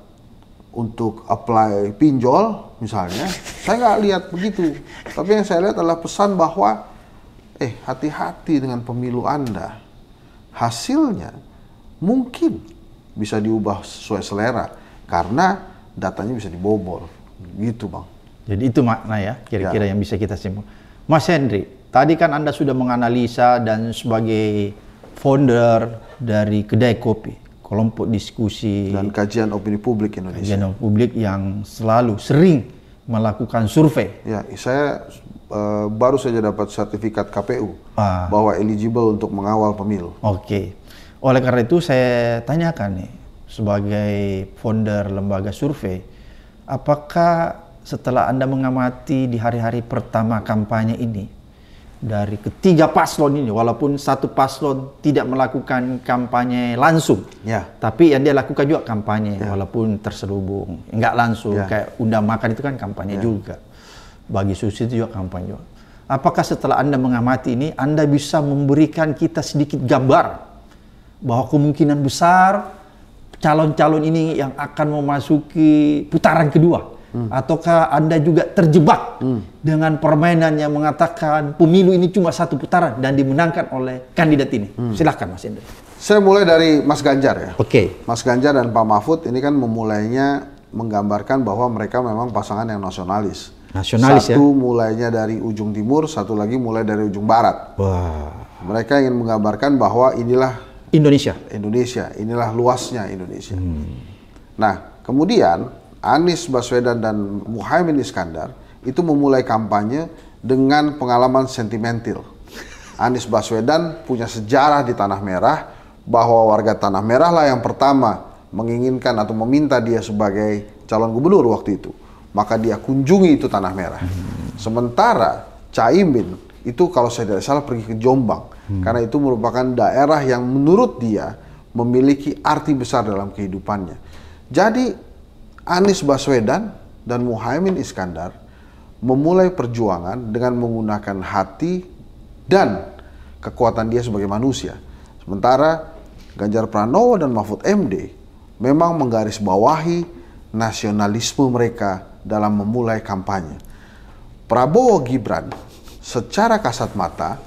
untuk apply pinjol misalnya? Saya nggak lihat begitu. Tapi yang saya lihat adalah pesan bahwa Eh, hati-hati dengan pemilu Anda. Hasilnya mungkin bisa diubah sesuai selera karena datanya bisa dibobol. Gitu, Bang. Jadi itu makna ya kira-kira ya. yang bisa kita simpul. Mas Henry, tadi kan Anda sudah menganalisa dan sebagai founder dari kedai kopi kelompok diskusi dan kajian opini publik Indonesia. Kajian publik yang selalu sering melakukan survei. Ya, saya Eh, baru saja dapat sertifikat KPU ah. bahwa eligible untuk mengawal pemilu. Oke. Okay. Oleh karena itu saya tanyakan nih sebagai founder lembaga survei, apakah setelah Anda mengamati di hari-hari pertama kampanye ini dari ketiga paslon ini walaupun satu paslon tidak melakukan kampanye langsung ya. tapi yang dia lakukan juga kampanye ya. walaupun terselubung nggak langsung ya. kayak undang makan itu kan kampanye ya. juga bagi Susi itu juga kampanye juga. Apakah setelah Anda mengamati ini, Anda bisa memberikan kita sedikit gambar bahwa kemungkinan besar calon-calon ini yang akan memasuki putaran kedua? Hmm. Ataukah Anda juga terjebak hmm. dengan permainan yang mengatakan pemilu ini cuma satu putaran dan dimenangkan oleh kandidat ini? Hmm. Silahkan Mas Indra. Saya mulai dari Mas Ganjar ya. Oke. Okay. Mas Ganjar dan Pak Mahfud ini kan memulainya menggambarkan bahwa mereka memang pasangan yang nasionalis nasionalis ya. satu ya. mulainya dari ujung timur, satu lagi mulai dari ujung barat. Wah. Mereka ingin menggambarkan bahwa inilah Indonesia. Indonesia, inilah luasnya Indonesia. Hmm. Nah, kemudian Anies Baswedan dan Muhaymin Iskandar itu memulai kampanye dengan pengalaman sentimental. Anies Baswedan punya sejarah di Tanah Merah bahwa warga Tanah Merah lah yang pertama menginginkan atau meminta dia sebagai calon gubernur waktu itu maka dia kunjungi itu tanah merah. Hmm. Sementara Caimin itu kalau saya tidak salah pergi ke Jombang hmm. karena itu merupakan daerah yang menurut dia memiliki arti besar dalam kehidupannya. Jadi Anies Baswedan dan Muhaimin Iskandar memulai perjuangan dengan menggunakan hati dan kekuatan dia sebagai manusia. Sementara Ganjar Pranowo dan Mahfud MD memang menggarisbawahi nasionalisme mereka dalam memulai kampanye. Prabowo Gibran secara kasat mata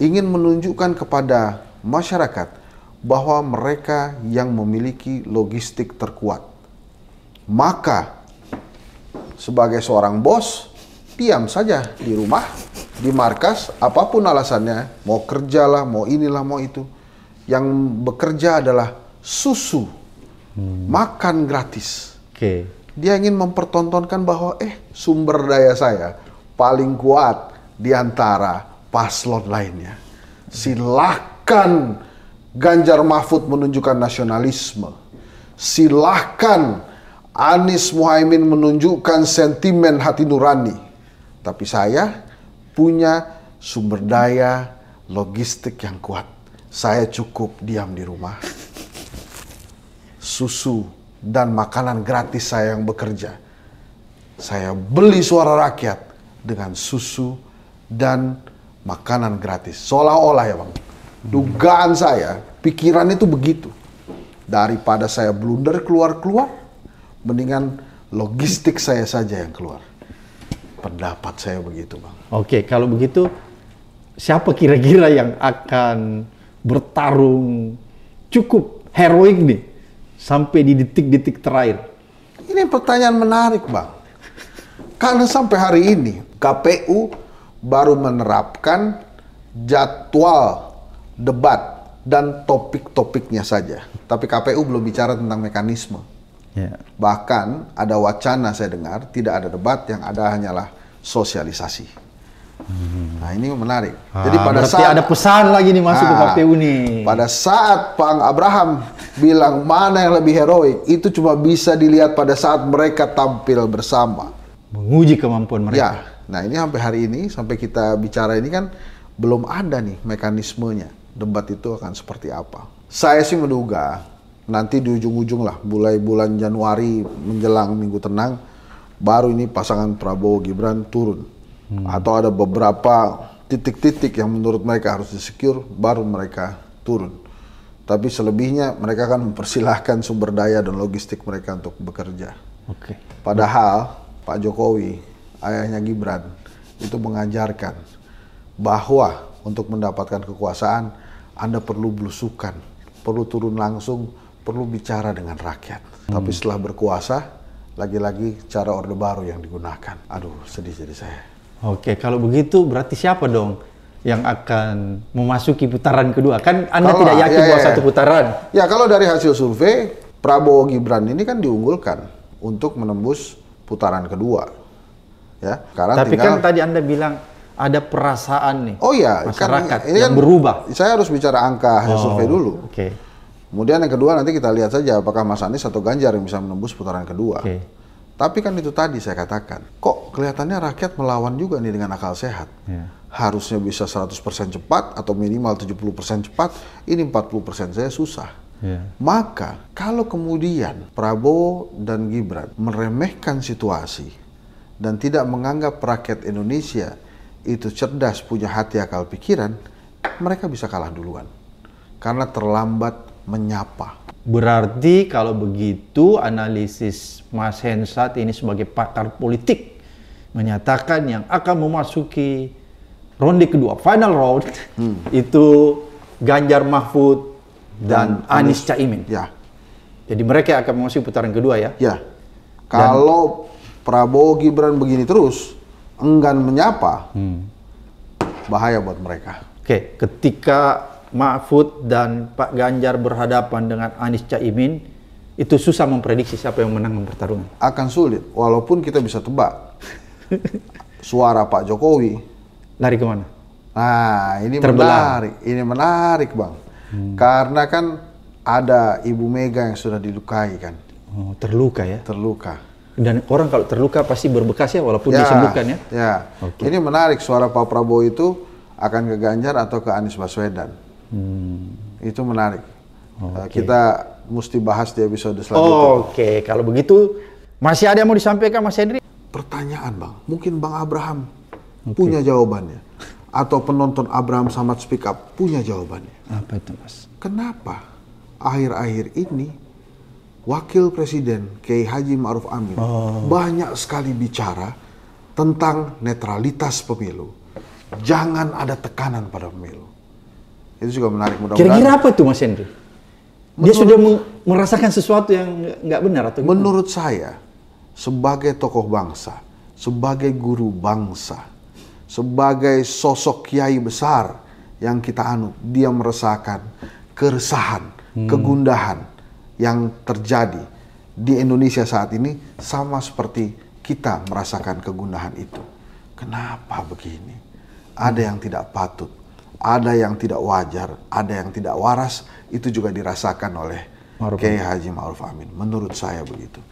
ingin menunjukkan kepada masyarakat bahwa mereka yang memiliki logistik terkuat. Maka sebagai seorang bos, diam saja di rumah, di markas, apapun alasannya, mau kerjalah mau inilah, mau itu. Yang bekerja adalah susu, hmm. makan gratis. Oke. Okay dia ingin mempertontonkan bahwa eh sumber daya saya paling kuat di antara paslon lainnya. Silahkan Ganjar Mahfud menunjukkan nasionalisme. Silahkan Anies Muhaimin menunjukkan sentimen hati nurani. Tapi saya punya sumber daya logistik yang kuat. Saya cukup diam di rumah. Susu dan makanan gratis saya yang bekerja. Saya beli suara rakyat dengan susu dan makanan gratis. Seolah-olah ya bang, dugaan saya, pikiran itu begitu. Daripada saya blunder keluar-keluar, mendingan logistik saya saja yang keluar. Pendapat saya begitu bang. Oke, kalau begitu siapa kira-kira yang akan bertarung cukup heroik nih sampai di detik-detik terakhir. Ini pertanyaan menarik, Bang. Karena sampai hari ini KPU baru menerapkan jadwal debat dan topik-topiknya saja. Tapi KPU belum bicara tentang mekanisme. Yeah. Bahkan ada wacana saya dengar tidak ada debat yang ada hanyalah sosialisasi. Hmm. Nah ini menarik. Ah, Jadi pada saat ada pesan lagi nih masuk nah, ke KPU ah, nih. Pada saat Pang Abraham bilang mana yang lebih heroik, itu cuma bisa dilihat pada saat mereka tampil bersama. Menguji kemampuan mereka. Ya. Nah ini sampai hari ini sampai kita bicara ini kan belum ada nih mekanismenya debat itu akan seperti apa. Saya sih menduga nanti di ujung-ujung lah, mulai bulan Januari menjelang Minggu Tenang, baru ini pasangan Prabowo Gibran turun hmm. atau ada beberapa titik-titik yang menurut mereka harus secure baru mereka turun tapi selebihnya mereka akan mempersilahkan sumber daya dan logistik mereka untuk bekerja. Oke. Okay. Padahal Pak Jokowi, ayahnya Gibran, itu mengajarkan bahwa untuk mendapatkan kekuasaan Anda perlu belusukan, perlu turun langsung, perlu bicara dengan rakyat. Hmm. Tapi setelah berkuasa, lagi-lagi cara Orde Baru yang digunakan. Aduh, sedih jadi saya. Oke, kalau begitu berarti siapa dong yang akan memasuki putaran kedua? Kan Anda kalau, tidak yakin ya, bahwa ya, ya. satu putaran. Ya, kalau dari hasil survei Prabowo Gibran ini kan diunggulkan untuk menembus putaran kedua. Ya, karena Tapi tinggal... kan tadi Anda bilang ada perasaan nih. Oh iya, kan masyarakat kan, ini yang kan berubah. Saya harus bicara angka hasil oh, survei dulu. Oke. Okay. Kemudian yang kedua nanti kita lihat saja apakah Mas Anies atau Ganjar yang bisa menembus putaran kedua. Okay. Tapi kan itu tadi saya katakan, kok kelihatannya rakyat melawan juga nih dengan akal sehat. Yeah. Harusnya bisa 100% cepat atau minimal 70% cepat, ini 40% saya susah. Yeah. Maka kalau kemudian Prabowo dan Gibran meremehkan situasi dan tidak menganggap rakyat Indonesia itu cerdas, punya hati akal pikiran, mereka bisa kalah duluan. Karena terlambat menyapa. Berarti kalau begitu analisis Mas Hensat ini sebagai pakar politik menyatakan yang akan memasuki ronde kedua, final round hmm. itu Ganjar Mahfud dan, dan Anies Caimin. Ya. Jadi mereka akan memasuki putaran kedua ya. Ya. Kalau dan, Prabowo Gibran begini terus enggan menyapa, hmm. bahaya buat mereka. Oke, ketika Mahfud dan Pak Ganjar berhadapan dengan Anies Caimin, itu susah memprediksi siapa yang menang pertarungan. Akan sulit, walaupun kita bisa tebak suara Pak Jokowi lari kemana. Nah, ini Terbelah. menarik, ini menarik bang, hmm. karena kan ada Ibu Mega yang sudah dilukai kan. Oh, terluka ya? Terluka. Dan orang kalau terluka pasti berbekas ya, walaupun ya, disembuhkan ya. Ya. Okay. Ini menarik suara Pak Prabowo itu akan ke Ganjar atau ke Anies Baswedan. Hmm. Itu menarik. Eh, okay. Kita mesti bahas di episode selanjutnya. Oh, Oke, okay. kalau begitu masih ada yang mau disampaikan Mas Hendri? Pertanyaan Bang, mungkin Bang Abraham okay. punya jawabannya. Atau penonton Abraham Samad Speak Up punya jawabannya. Apa itu Mas? Kenapa akhir-akhir ini Wakil Presiden Kiai Haji Ma'ruf Amin oh. banyak sekali bicara tentang netralitas pemilu. Jangan ada tekanan pada pemilu itu juga menarik mudah-mudahan. Kira-kira apa itu Mas Menurut, Dia sudah merasakan sesuatu yang nggak benar atau gimana? Menurut saya, sebagai tokoh bangsa, sebagai guru bangsa, sebagai sosok kiai besar yang kita anut, dia merasakan keresahan, hmm. kegundahan yang terjadi di Indonesia saat ini sama seperti kita merasakan kegundahan itu. Kenapa begini? Ada yang tidak patut, ada yang tidak wajar, ada yang tidak waras, itu juga dirasakan oleh Maruf. Haji Ma'ruf Amin. Menurut saya begitu.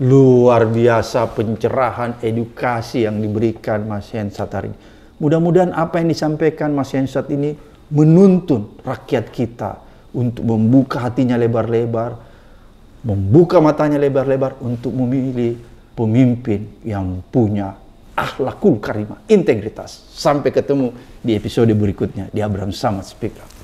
Luar biasa pencerahan edukasi yang diberikan Mas Hensat hari ini. Mudah-mudahan apa yang disampaikan Mas Hensat ini menuntun rakyat kita untuk membuka hatinya lebar-lebar, membuka matanya lebar-lebar untuk memilih pemimpin yang punya akhlakul karimah, integritas. Sampai ketemu di episode berikutnya di Abraham Samad Speak